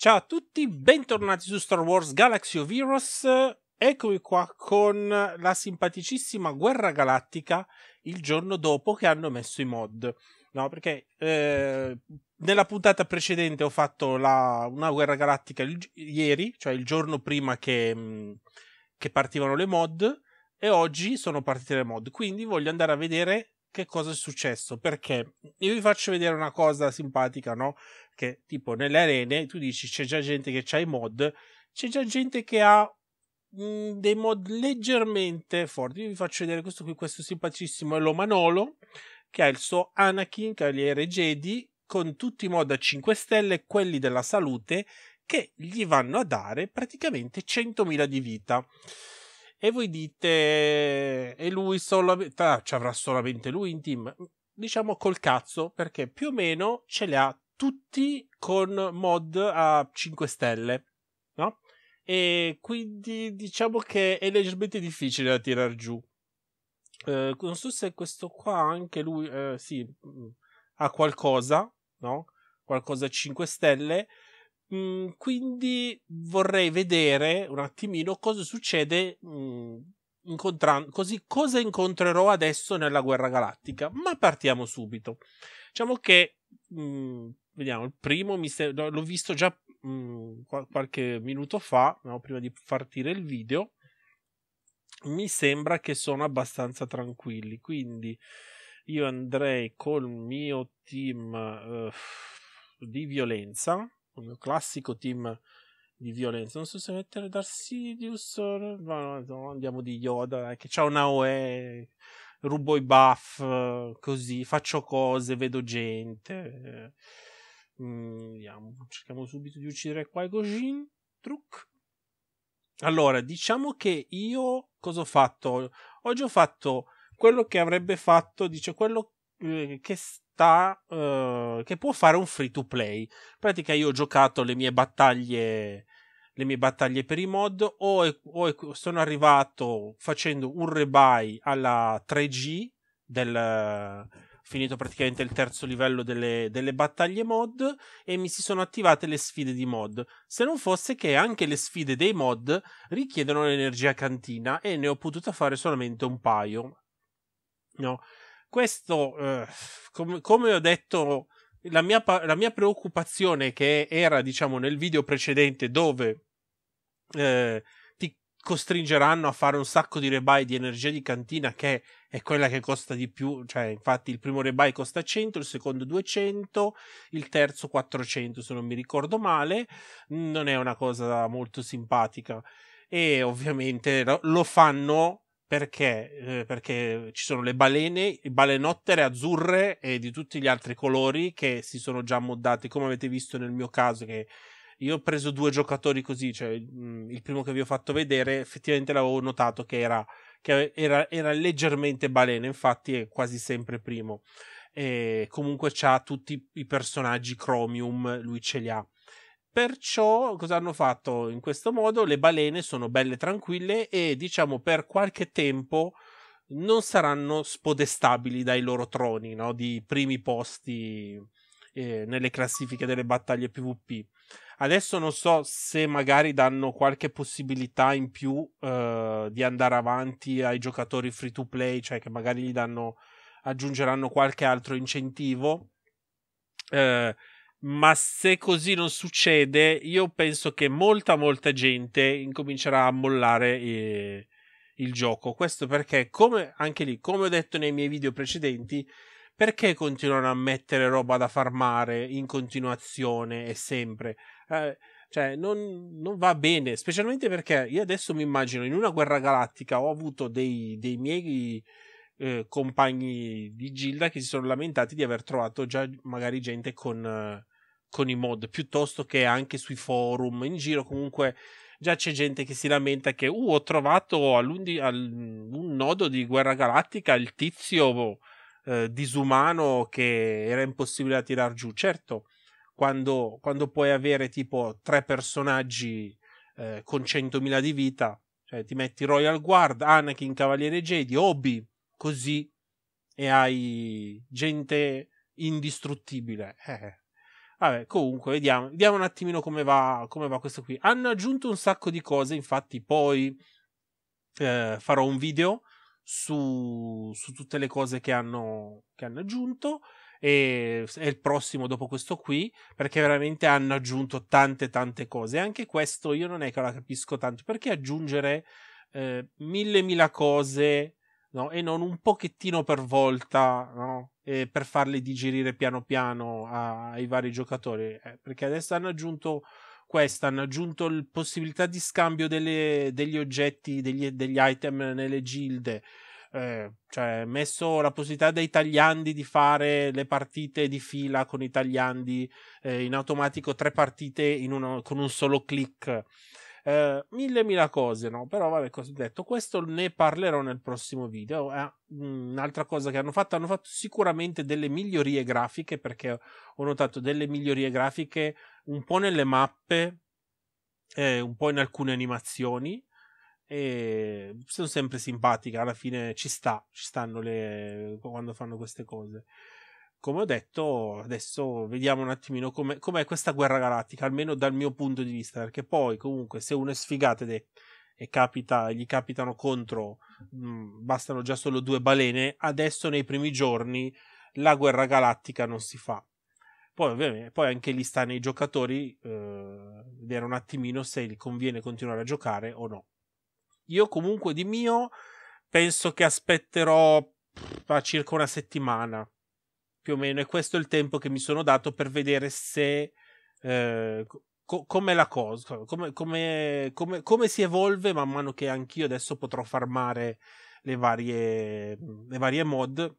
Ciao a tutti, bentornati su Star Wars Galaxy of Heroes. Eccomi qua con la simpaticissima Guerra Galattica il giorno dopo che hanno messo i mod. No, perché eh, nella puntata precedente ho fatto la, una Guerra Galattica il, ieri, cioè il giorno prima che, mm, che partivano le mod, e oggi sono partite le mod. Quindi voglio andare a vedere che cosa è successo? Perché io vi faccio vedere una cosa simpatica, no? Che tipo nelle arene tu dici c'è già gente che ha i mod, c'è già gente che ha dei mod leggermente forti. vi faccio vedere questo qui, questo simpaticissimo è Manolo che ha il suo Anakin, Cavaliere Jedi, con tutti i mod a 5 stelle, quelli della salute, che gli vanno a dare praticamente 100.000 di vita. E voi dite, e lui solamente, ah, ci avrà solamente lui in team? Diciamo col cazzo, perché più o meno ce li ha tutti con mod a 5 stelle, no? E quindi diciamo che è leggermente difficile da tirar giù. Eh, non so se questo qua anche lui, eh, sì, mm, ha qualcosa, no? Qualcosa a 5 stelle. Mm, quindi vorrei vedere un attimino cosa succede. Mm, incontrando, così cosa incontrerò adesso nella guerra galattica? Ma partiamo subito. Diciamo che mm, vediamo il primo mister- l'ho visto già mm, qualche minuto fa, no, prima di partire il video. Mi sembra che sono abbastanza tranquilli, quindi io andrei col mio team uh, di violenza proprio classico team di violenza. Non so se mettere Darth Sidious. No, no, andiamo di Yoda, che c'ha una OE. Rubo i buff così, faccio cose, vedo gente. Mm, vediamo, cerchiamo subito di uccidere Qui Gojin. Truc. Allora, diciamo che io cosa ho fatto? Oggi ho fatto quello che avrebbe fatto, dice quello che eh, che sta eh, che può fare un free to play. In pratica io ho giocato le mie battaglie le mie battaglie per i mod o, o sono arrivato facendo un rebuy alla 3G del finito praticamente il terzo livello delle, delle, battaglie mod e mi si sono attivate le sfide di mod. Se non fosse che anche le sfide dei mod richiedono l'energia cantina e ne ho potuta fare solamente un paio. No, questo, eh, com- come ho detto, la mia, pa- la mia, preoccupazione che era, diciamo, nel video precedente dove eh, ti costringeranno a fare un sacco di rebuy di energia di cantina che è quella che costa di più, cioè infatti il primo rebuy costa 100, il secondo 200, il terzo 400 se non mi ricordo male, non è una cosa molto simpatica e ovviamente lo fanno perché? Eh, perché ci sono le balene, balenottere azzurre e di tutti gli altri colori che si sono già moddati, come avete visto nel mio caso che io ho preso due giocatori così, cioè mm, il primo che vi ho fatto vedere effettivamente l'avevo notato che era, che era, era leggermente balena, infatti è quasi sempre primo. E comunque ha tutti i personaggi Chromium, lui ce li ha. Perciò cosa hanno fatto in questo modo? Le balene sono belle tranquille e diciamo per qualche tempo non saranno spodestabili dai loro troni no? di primi posti eh, nelle classifiche delle battaglie PvP. Adesso non so se magari danno qualche possibilità in più eh, di andare avanti ai giocatori free to play, cioè che magari gli danno, aggiungeranno qualche altro incentivo. Eh, ma se così non succede, io penso che molta, molta gente incomincerà a mollare eh, il gioco. Questo perché, come anche lì, come ho detto nei miei video precedenti, perché continuano a mettere roba da farmare in continuazione e sempre? Eh, cioè, non, non, va bene, specialmente perché io adesso mi immagino in una guerra galattica ho avuto dei, dei miei. Eh, compagni di Gilda che si sono lamentati di aver trovato già magari gente con, eh, con i mod piuttosto che anche sui forum in giro comunque già c'è gente che si lamenta che uh, ho trovato un nodo di guerra galattica il tizio eh, disumano che era impossibile da tirar giù certo quando, quando puoi avere tipo tre personaggi eh, con 100.000 di vita cioè ti metti Royal Guard, Anakin, Cavaliere Jedi, Obi così e hai gente indistruttibile eh Vabbè, comunque, vediamo, vediamo un attimino come va, come va questo qui. Hanno aggiunto un sacco di cose, infatti poi eh, farò un video su, su, tutte le cose che hanno, che hanno aggiunto e è il prossimo dopo questo qui perché veramente hanno aggiunto tante tante cose anche questo io non è che la capisco tanto perché aggiungere eh, mille mila cose no? e non un pochettino per volta no? per farle digerire piano piano a, ai vari giocatori, eh, perché adesso hanno aggiunto questa, hanno aggiunto la possibilità di scambio delle, degli oggetti, degli, degli, item nelle gilde, eh, cioè messo la possibilità dei tagliandi di fare le partite di fila con i tagliandi eh, in automatico tre partite in uno, con un solo click eh, mille mila cose, no? Però vabbè, cosa ho detto? Questo ne parlerò nel prossimo video. Eh, mm, un'altra cosa che hanno fatto, hanno fatto sicuramente delle migliorie grafiche, perché ho notato delle migliorie grafiche un po' nelle mappe, eh, un po' in alcune animazioni, e sono sempre simpatiche. Alla fine ci sta, ci stanno le... quando fanno queste cose come ho detto, adesso vediamo un attimino com'è, com'è, questa guerra galattica, almeno dal mio punto di vista, perché poi comunque se uno è sfigato ed è, e capita, gli capitano contro, mh, mm, bastano già solo due balene, adesso nei primi giorni la guerra galattica non si fa. Poi, ovviamente, poi anche lì sta nei giocatori eh, vedere un attimino se gli conviene continuare a giocare o no. Io comunque di mio penso che aspetterò circa una settimana più o meno, e questo è il tempo che mi sono dato per vedere se. Eh, co- come la cosa, come, come, come, come, si evolve man mano che anch'io adesso potrò farmare le varie, le varie mod.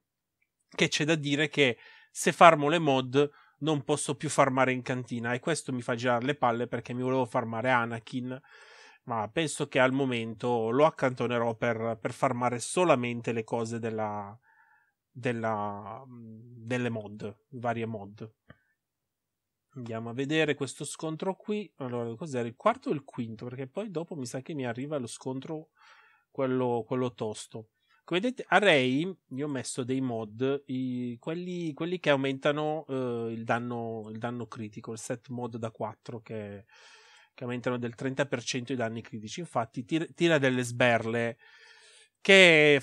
Che c'è da dire che se farmo le mod non posso più farmare in cantina e questo mi fa girare le palle perché mi volevo farmare Anakin ma penso che al momento lo accantonerò per, per farmare solamente le cose della, della, delle mod, varie mod. Andiamo a vedere questo scontro qui. Allora, cos'era il quarto o il quinto? Perché poi dopo mi sa che mi arriva lo scontro, quello, quello tosto. Come vedete, a Ray io ho messo dei mod, i, quelli, quelli, che aumentano eh, il, danno, il, danno, critico, il set mod da 4 che, che aumentano del 30% i danni critici. Infatti, tira, tira delle sberle che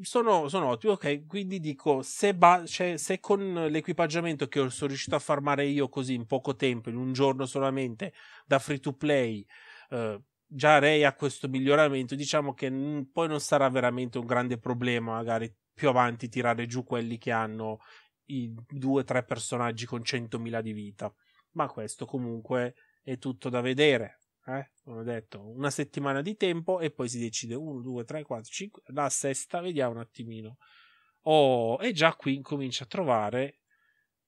sono, sono ottimi. Ok, quindi dico: se, ba- cioè, se, con l'equipaggiamento che sono riuscito a farmare io così in poco tempo, in un giorno solamente, da free to play, eh, già Ray ha questo miglioramento. Diciamo che n- poi non sarà veramente un grande problema, magari più avanti, tirare giù quelli che hanno i due o tre personaggi con 100.000 di vita. Ma questo comunque è tutto da vedere eh, ho detto, una settimana di tempo e poi si decide 1, 2, 3, 4, 5, la sesta, vediamo un attimino. Oh, e già qui incomincia a trovare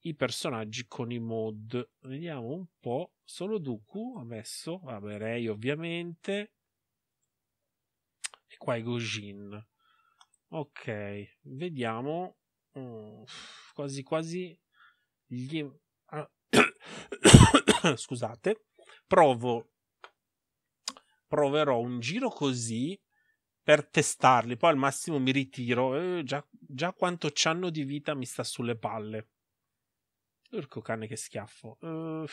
i personaggi con i mod. Vediamo un po', solo Dooku ha messo, vabbè, Rei ovviamente, e qua i Gojin. Ok, vediamo, oh, quasi quasi gli... Scusate, provo proverò un giro così per testarli. Poi al massimo mi ritiro. Eh, già, già, quanto c'hanno di vita mi sta sulle palle. Urco cane che schiaffo. Uh,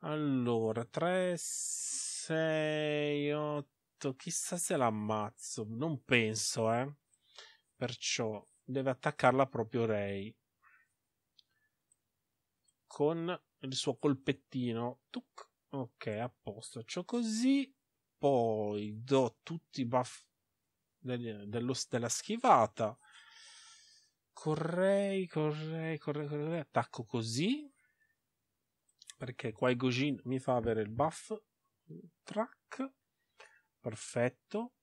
allora, 3, 6, 8. Chissà se l'ammazzo. Non penso, eh. Perciò deve attaccarla proprio Ray. Con il suo colpettino. Tuc. Ok, a posto. Ciò così. Poi do tutti i buff dello, della schivata. Correi, correi, correi, correi. Attacco così. Perché qua il Gojin mi fa avere il buff. Track. Perfetto.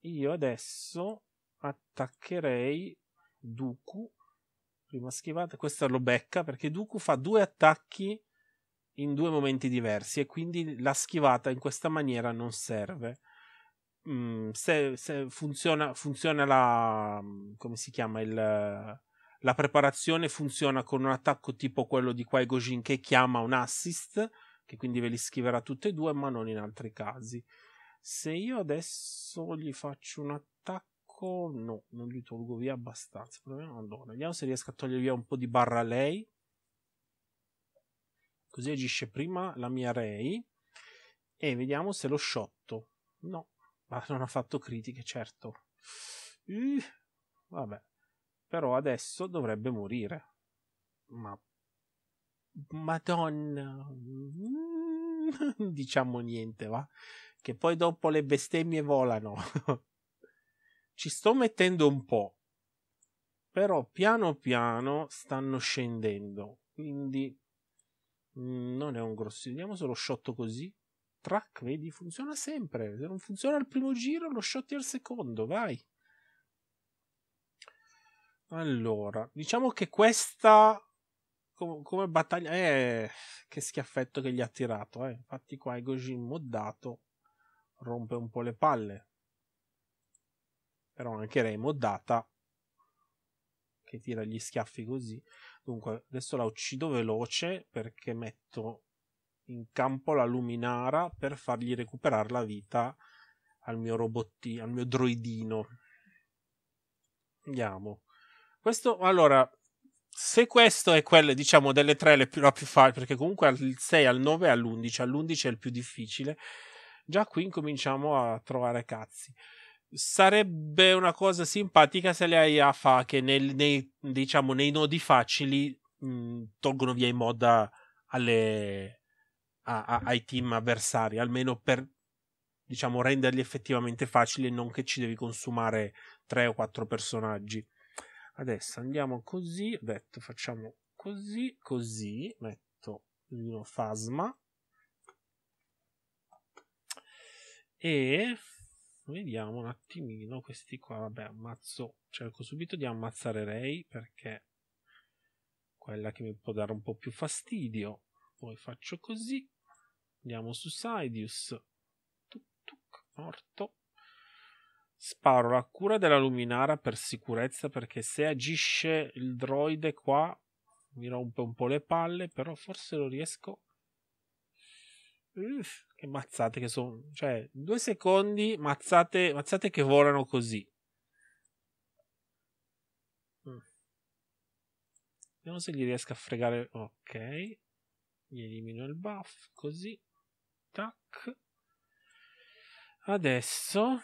Io adesso attaccherei Duku. Prima schivata. Questa lo becca perché Duku fa due attacchi in due momenti diversi e quindi la schivata in questa maniera non serve. Mm, se, se funziona, funziona, la. come si chiama? Il, la preparazione funziona con un attacco tipo quello di Kwai Gojin che chiama un assist, che quindi ve li schiverà tutti e due, ma non in altri casi. Se io adesso gli faccio un attacco, no, non gli tolgo via abbastanza. Allora, vediamo se riesco a togliere via un po' di barra a lei. Così agisce prima la mia Ray. E vediamo se lo sciotto. No, ma non ha fatto critiche, certo. Uh, vabbè. Però adesso dovrebbe morire. Ma... Madonna. diciamo niente, va. Che poi dopo le bestemmie volano. Ci sto mettendo un po'. Però piano piano stanno scendendo. Quindi Mm, non è un grossissimo. Vediamo se lo shotto così. Track, vedi, funziona sempre. Se non funziona al primo giro, lo shotti al secondo. Vai. Allora, diciamo che questa come, come battaglia. Eh, che schiaffetto che gli ha tirato. Eh. Infatti, qua è Gojin moddato. Rompe un po' le palle. Però anche lei moddata. Che tira gli schiaffi così. Dunque, adesso la uccido veloce perché metto in campo la luminara per fargli recuperare la vita al mio robottino, al mio droidino. Andiamo. Questo, allora, se questo è quello, diciamo, delle tre le più, la più facile, perché comunque al 6, al 9 e all'11, all'11 è il più difficile, già qui incominciamo a trovare cazzi sarebbe una cosa simpatica se le IA fa che nel, nei, diciamo, nei nodi facili mh, mhmm, tolgono via i mod alle, a, a, ai team avversari, almeno per diciamo, renderli effettivamente facili e non che ci devi consumare 3 o 4 personaggi. Adesso andiamo così, ho detto facciamo così, così, metto il Fasma e Vediamo un attimino questi qua. Vabbè, ammazzo. Cerco subito di ammazzare lei perché quella che mi può dare un po' più fastidio. Poi faccio così. Andiamo su Sidious. Tuc, tuc, morto. Sparo la cura della luminara per sicurezza perché se agisce il droide qua mi rompe un po' le palle, però forse lo riesco. Uff che mazzate che sono. Cioè, due secondi, mazzate, mazzate che volano così. Mm. Vediamo se gli riesco a fregare. Ok. Gli elimino il buff. Così. Tac. Adesso.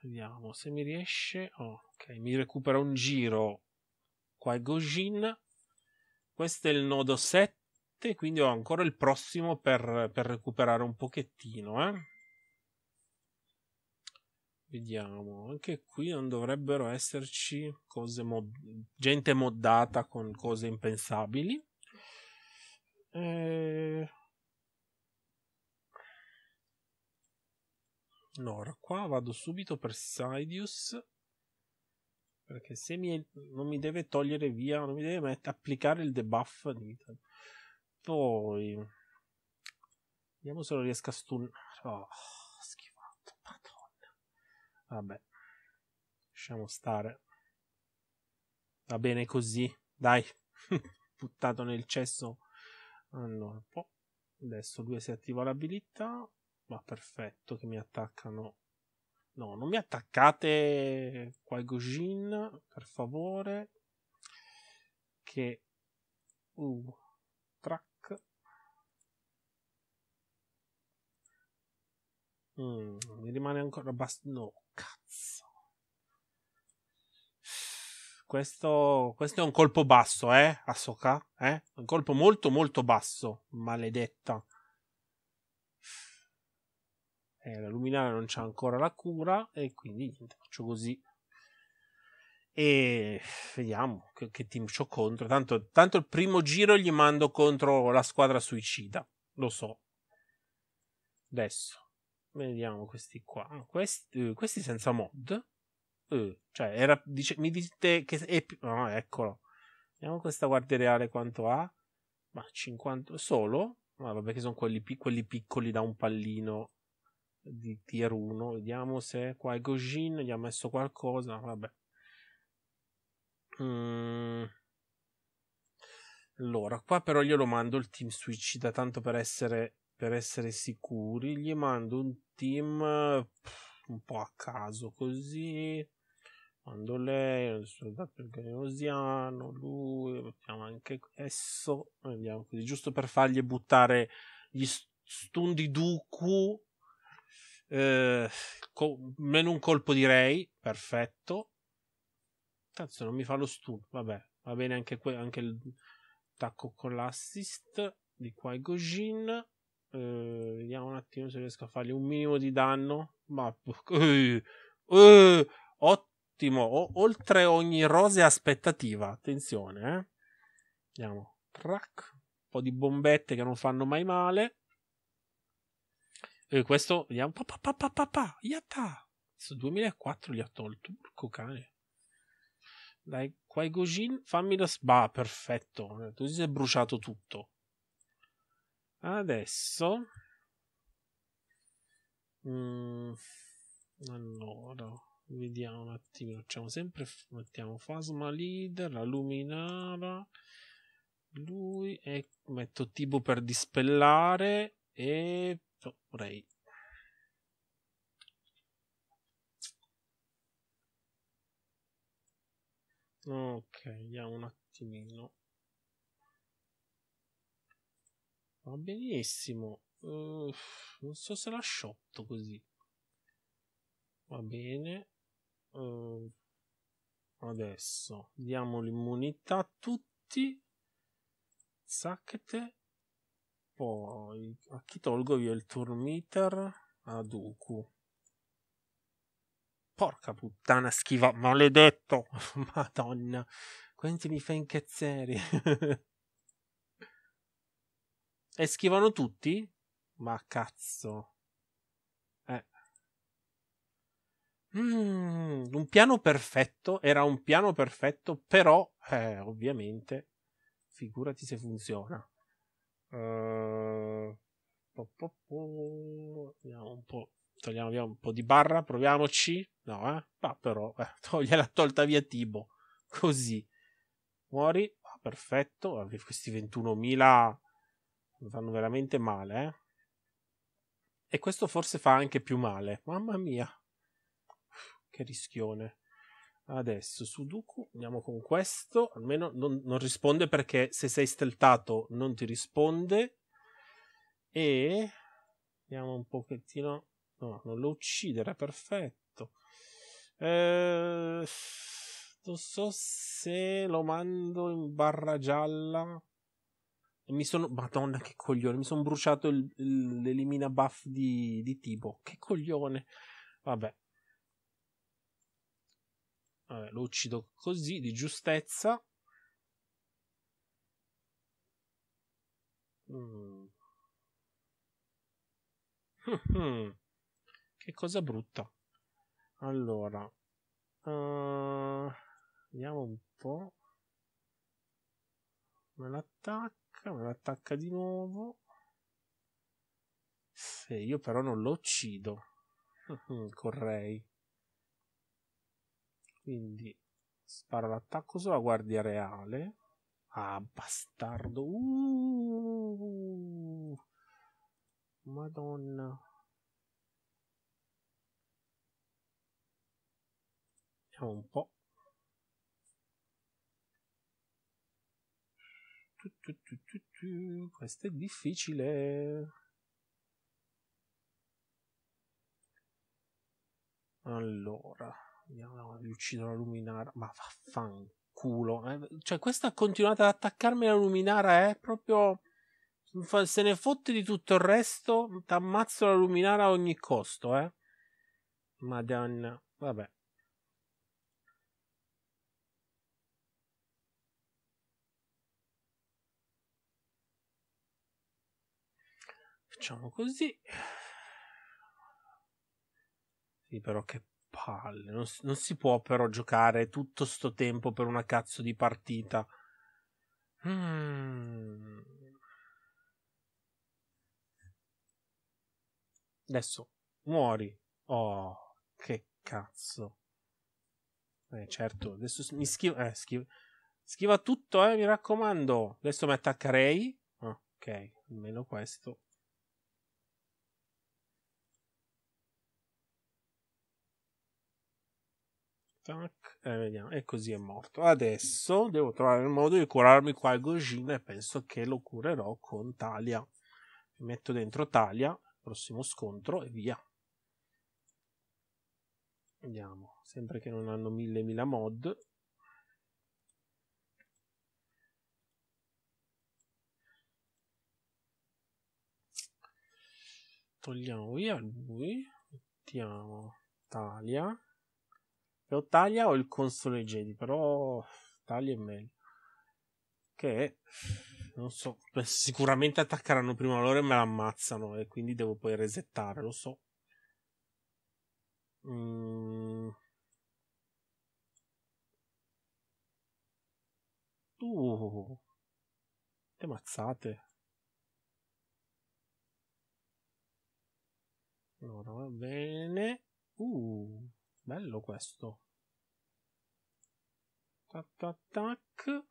Vediamo se mi riesce. Ok, mi recupera un giro. Qua è Gojin. Questo è il nodo 7. 7, quindi ho ancora il prossimo per, per recuperare un pochettino, eh. Vediamo, anche qui non dovrebbero esserci cose mod- gente moddata con cose impensabili. Eh, no, Allora, qua vado subito per Sidious. Perché se mi... non mi deve togliere via, non mi deve met- applicare il debuff di poi vediamo se lo riesco a stunnare. Oh, schifato, madonna. Vabbè, lasciamo stare. Va bene così, dai. Buttato nel cesso. Allora, un po'. adesso lui si attiva l'abilità. Ma perfetto, che mi attaccano. No, non mi attaccate Quagojin, per favore. Che... Uh, track. Mm, mi rimane ancora abbastanza. No, cazzo. Questo, questo, è un colpo basso, eh, Asoka? Eh? Un colpo molto, molto basso. Maledetta. Eh, la luminare non c'ha ancora la cura. E quindi niente, faccio così. E vediamo che, che team ho contro. Tanto, tanto il primo giro gli mando contro la squadra suicida. Lo so. Adesso. Vediamo questi qua. Questi, uh, questi senza mod. Uh, cioè, era, dice, mi dite che è più... No, eccolo. Vediamo questa guardia reale quanto ha. Ma 50... Solo? Ma vabbè che sono quelli, quelli piccoli da un pallino di tier 1. Vediamo se qua è Gojin. Gli ha messo qualcosa. Vabbè. Mm. Allora, qua però glielo mando il team switch da tanto per essere per essere sicuri, gli mando un team un po' a caso così. Mando lei, il soldato granosiano, lui, mettiamo anche esso, andiamo così, giusto per fargli buttare gli stundiduku. Eh, co- meno un colpo direi, perfetto. cazzo non mi fa lo stun, vabbè, va bene anche, que- anche il tacco con l'assist di Qui Gojin. Eh, vediamo un attimo se riesco a fargli un minimo di danno. Ma... Eh, eh, ottimo. O, oltre ogni rosea aspettativa. Attenzione, eh. Vediamo. Track. Un po' di bombette che non fanno mai male. E eh, questo, vediamo. Pa, pa, pa, pa, pa, Yatta. 2004 gli ha tolto. Porco cane. Dai, Quai Gojin, fammi lo sba, perfetto. Eh, così si è bruciato tutto. Adesso... Mm, allora, vediamo un attimo. Facciamo sempre... Mettiamo Phasma Leader, la Luminara... Lui e metto Tibo per dispellare e oh, Ok, vediamo un attimino. Va benissimo. Uh, non so se l'ha sciotto così. Va bene. Uh, adesso diamo l'immunità a tutti. Zacchete. Poi a chi tolgo io il turmiter? A Dooku. Porca puttana schiva, maledetto! Madonna, quanti mi fa incazzare. E schivano tutti? Ma cazzo. Eh. Mm, un piano perfetto. Era un piano perfetto, però, eh, ovviamente, figurati se funziona. Uh, po, po, po. un po'. Togliamo via un po' di barra, proviamoci. No, eh? Ma però, eh, togliela tolta via Tibo. Così. Muori. Ah, perfetto. Questi 21.000 fanno veramente male. Eh? E questo forse fa anche più male. Mamma mia, che rischione. Adesso Sudoku, andiamo con questo. Almeno non, non risponde perché se sei steltato non ti risponde. E andiamo un pochettino. No, non lo uccidere, perfetto. Eh, non so se lo mando in barra gialla mi sono. Madonna, che coglione! Mi sono bruciato il, il, l'elimina buff di, di Tibo. Che coglione! Vabbè. Vabbè, lo uccido così di giustezza. Mm. Mm-hmm. che cosa brutta. Allora, uh, vediamo un po'. Me l'attacco. Cameron attacca di nuovo. Se io però non lo uccido correi. Quindi sparo l'attacco sulla guardia reale. Ah, bastardo. Uh, Madonna. Vediamo un po'. tu, tu, tu, questo è difficile. Allora, vediamo di uccidere la luminara. Ma vaffanculo. Eh. Cioè, questa ha continuato ad attaccarmi la luminara, eh? Proprio. Se ne fotte di tutto il resto, t'ammazzo la luminara a ogni costo, eh. Madonna. Vabbè. Facciamo così. Sì, però che palle. Non, non si può però giocare tutto sto tempo per una cazzo di partita. Mm. Adesso muori. Oh, che cazzo. Eh, certo, adesso mi schiva. Eh, schiva, schiva tutto, eh, mi raccomando. Adesso mi attaccherei. Ok, almeno questo. Tac, eh, vediamo. E così è morto. Adesso devo trovare il modo di curarmi qua il Gogina e penso che lo curerò con Talia. Mi metto dentro Talia, prossimo scontro e via. Vediamo, sempre che non hanno mille mila mod. Togliamo via lui, mettiamo Talia o Taglia o il console Jedi, però Taglia è meglio. Che non so, sicuramente attaccheranno prima loro e me l'ammazzano e quindi devo poi resettare, lo so. Mm. Uh, te mazzate. Allora va bene. Uh. Bello questo. Tac tac tac.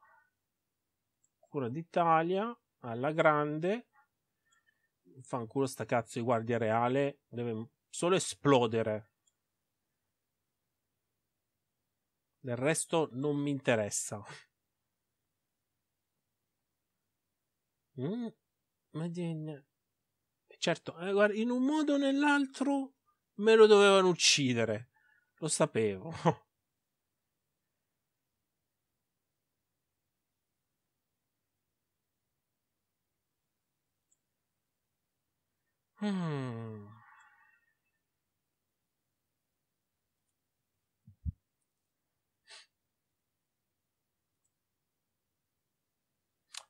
Cura d'Italia alla grande. Fanculo sta cazzo di guardia reale. Deve solo esplodere. Del resto non mi interessa. Mm, Madonna. Certo, eh, guarda, in un modo o nell'altro me lo dovevano uccidere. Lo sapevo. mm.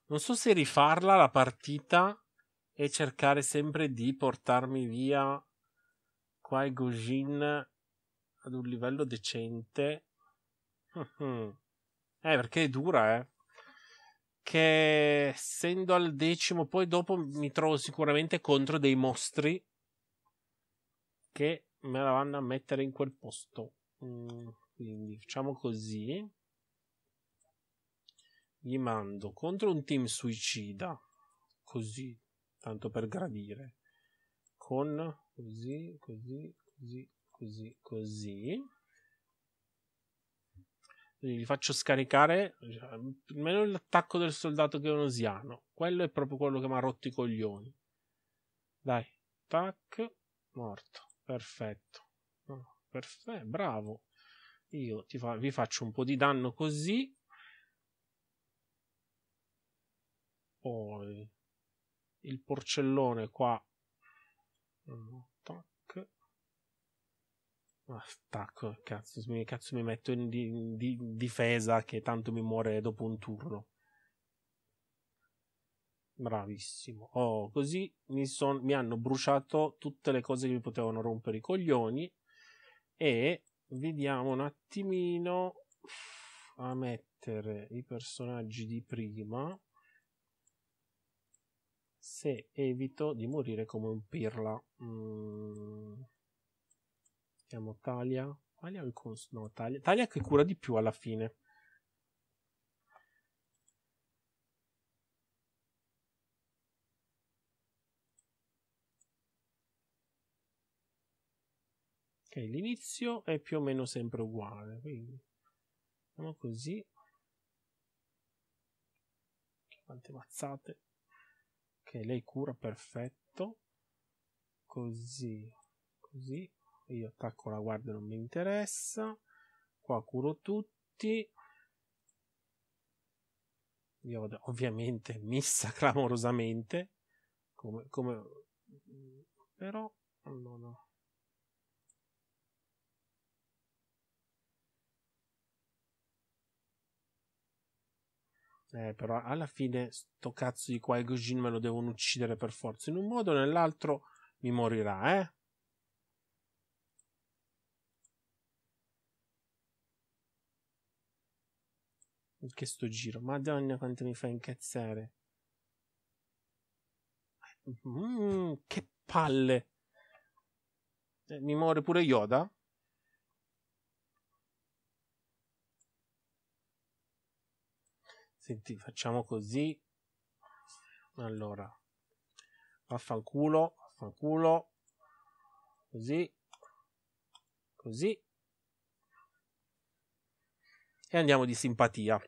Non so se rifarla la partita e cercare sempre di portarmi via qua il Gojin ad un livello decente. Eh, perché è dura, eh. Che essendo al decimo, poi dopo mi trovo sicuramente contro dei mostri che me la vanno a mettere in quel posto. Mm, quindi facciamo così. Gli mando contro un team suicida. Così, tanto per gradire. Con così, così, così, così, così. Quindi gli faccio scaricare almeno l'attacco del soldato cheonosiano. Quello è proprio quello che mi ha rotto i coglioni. Dai, tac, morto. Perfetto. perfetto, eh, bravo. Io fa, vi faccio un po' di danno così. Poi il porcellone qua. Tac attacco, ah, cazzo, mi, cazzo mi metto in, di, in difesa che tanto mi muore dopo un turno. Bravissimo. Oh, così mi, son, mi hanno bruciato tutte le cose che mi potevano rompere i coglioni. E vediamo un attimino a mettere i personaggi di prima. Se evito di morire come un pirla. Mm. Mettiamo Talia. Talia o il cons- No, Talia. Talia che cura di più alla fine. Ok, l'inizio è più o meno sempre uguale, quindi facciamo così. Quante mazzate. Ok, lei cura perfetto. Così, così, io attacco la guardia non mi interessa qua curo tutti io ovviamente missa clamorosamente come, come però no no Eh, però alla fine sto cazzo di Qui Gojin me lo devono uccidere per forza. In un modo o nell'altro mi morirà, eh? che sto giro. Madonna quanto mi fa incazzare. Mm, che palle. Eh, mi muore pure Yoda. Senti, facciamo così. Allora. Vaffanculo, vaffanculo. Così. Così. E andiamo di simpatia.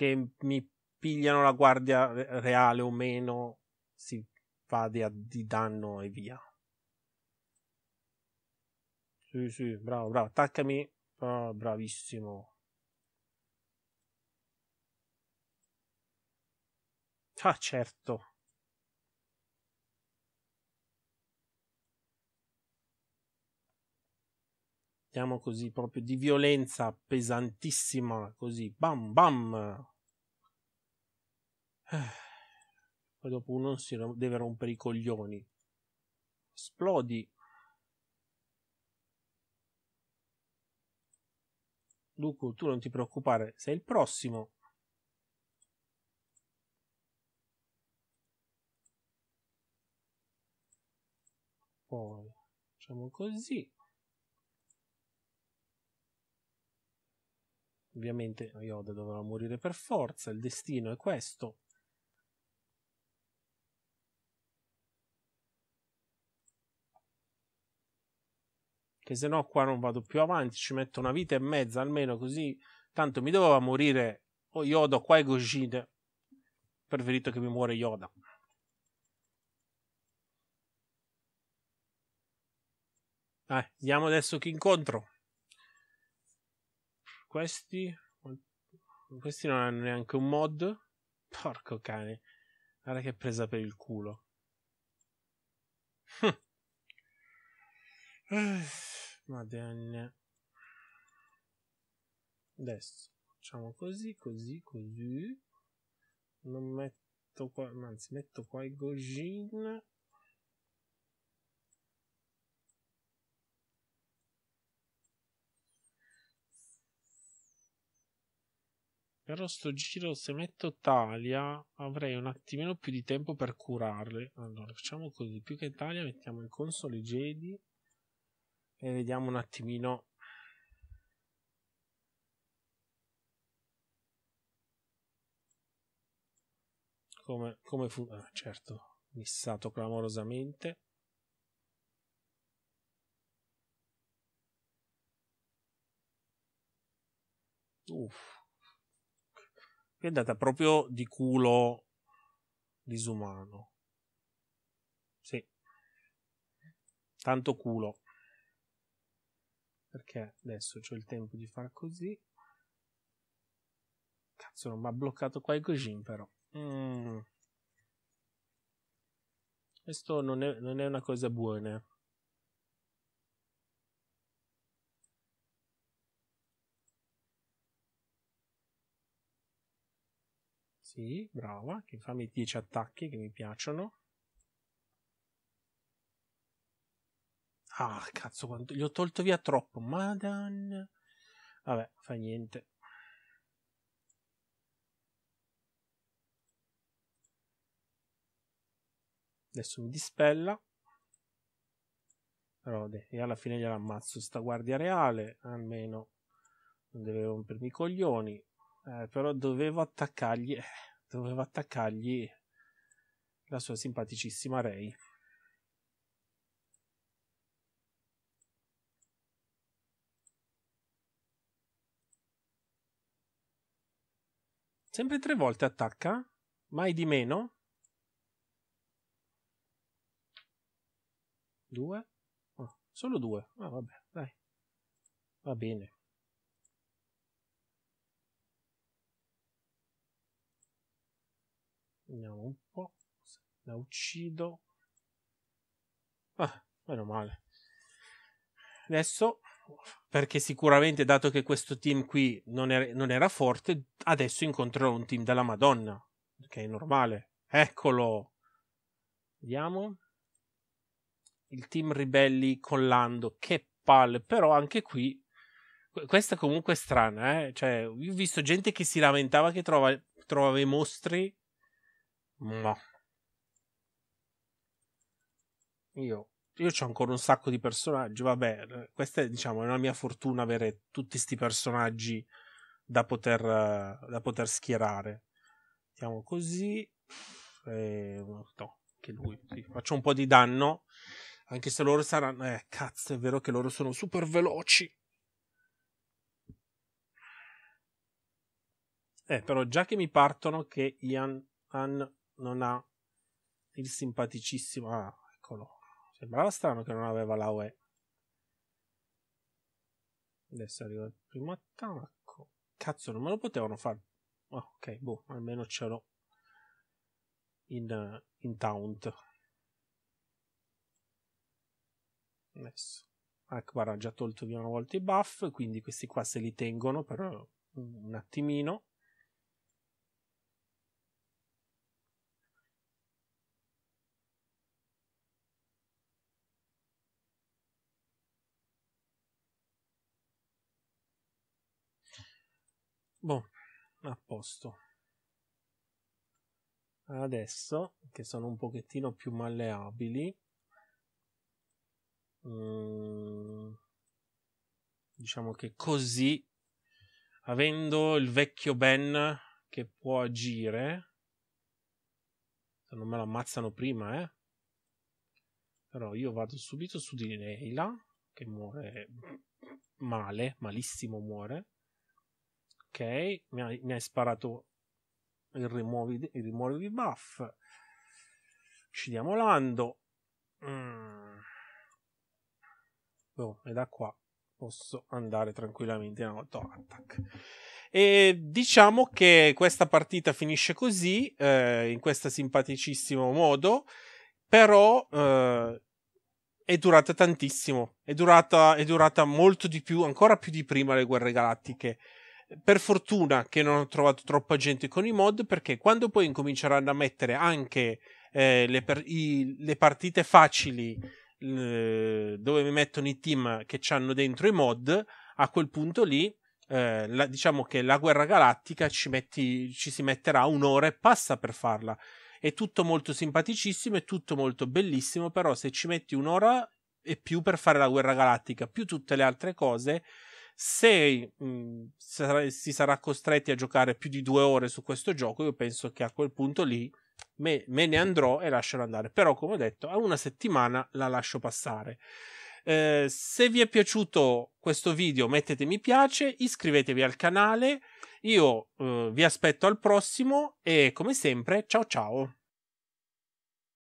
che mi pigliano la guardia reale o meno, si fa di, di danno e via. Sì, sì, bravo, bravo. Attaccami. Oh, bravissimo. Ah, certo. Andiamo così, proprio di violenza pesantissima, così. Bam, bam. Poi dopo uno si deve rompere i coglioni. Esplodi. Luku, tu non ti preoccupare, sei il prossimo. Poi facciamo così. Ovviamente Yoda dovrà morire per forza, il destino è questo. che se no qua non vado più avanti, ci metto una vita e mezza almeno così, tanto mi doveva morire o Yoda qua e Gojin, preferito che mi muore Yoda. Eh, vediamo adesso chi incontro. Questi... Questi non hanno neanche un mod. Porco cane. Guarda che presa per il culo. Hm. madonna adesso facciamo così così così non metto qua anzi metto qua i gojin Però sto giro se metto Talia avrei un attimino più di tempo per curarle. Allora facciamo così, più che Talia mettiamo il console Jedi e vediamo un attimino come, come fu ah, certo missato clamorosamente uff è andata proprio di culo disumano. Sì. Tanto culo perché adesso ho il tempo di far così. Cazzo, non mi ha bloccato qua i Gojin però. Mm. Questo non è, non è una cosa buona. Sì, brava, che fammi 10 attacchi che mi piacciono. Ah, cazzo, quanto... gli ho tolto via troppo. Madonna. Vabbè, fa niente. Adesso mi dispella. Però e alla fine gliela ammazzo. sta guardia reale, almeno non deve rompermi i coglioni. Eh, però dovevo attaccargli, eh, dovevo attaccargli la sua simpaticissima Rei. Sempre tre volte attacca? Mai di meno? Due? Oh, solo due. Ah, vabbè, dai. Va bene. Vediamo un po'. La uccido. Ah, meno male. Adesso perché sicuramente dato che questo team qui non era, non era forte, adesso incontrerò un team della Madonna, che è normale. Eccolo. Vediamo. Il team ribelli con Lando, che palle, però anche qui questa comunque è strana, eh? Cioè, ho visto gente che si lamentava che trova, trovava i mostri. No. Io io ho ancora un sacco di personaggi. Vabbè, questa è, diciamo, è una mia fortuna avere tutti questi personaggi da poter, da poter schierare. Mettiamo così. E, eh, no, che lui. Sì. Faccio un po' di danno. Anche se loro saranno. Eh, cazzo, è vero che loro sono super veloci. Eh, però già che mi partono che Ian Han non ha il simpaticissimo. Ah, eccolo. Sembrava strano che non aveva la UE. Adesso arriva il primo attacco. Cazzo, non me lo potevano fare. Ah, ok, boh, almeno c'ero in, in taunt. Adesso. Akbar ah, ha già tolto via una volta i buff, quindi questi qua se li tengono per un attimino. Boh, a posto. Adesso, che sono un pochettino più malleabili, mm, diciamo che così, avendo il vecchio Ben che può agire, se non me lo ammazzano prima, eh. Però io vado subito su di Leila, che muore male, malissimo muore. Ok, mi hai, mi hai sparato il rimuovi, il rimuovi buff. Uccidiamo Lando. Mm. Oh, e da qua posso andare tranquillamente in auto attack. E diciamo che questa partita finisce così, eh, in questo simpaticissimo modo, però eh, è durata tantissimo, è durata, è durata molto di più, ancora più di prima le guerre galattiche per fortuna che non ho trovato troppa gente con i mod perché quando poi incominceranno a mettere anche eh, le, per, i, le, partite facili eh, dove mi mettono i team che hanno dentro i mod a quel punto lì eh, la, diciamo che la guerra galattica ci, metti, ci si metterà un'ora e passa per farla è tutto molto simpaticissimo è tutto molto bellissimo però se ci metti un'ora e più per fare la guerra galattica più tutte le altre cose se mh, mm, sar- si sarà costretti a giocare più di due ore su questo gioco, io penso che a quel punto lì me, me ne andrò e lascerò andare. Però, come ho detto, a una settimana la lascio passare. Eh, se vi è piaciuto questo video, mettete mi piace, iscrivetevi al canale. Io eh, vi aspetto al prossimo e come sempre, ciao ciao.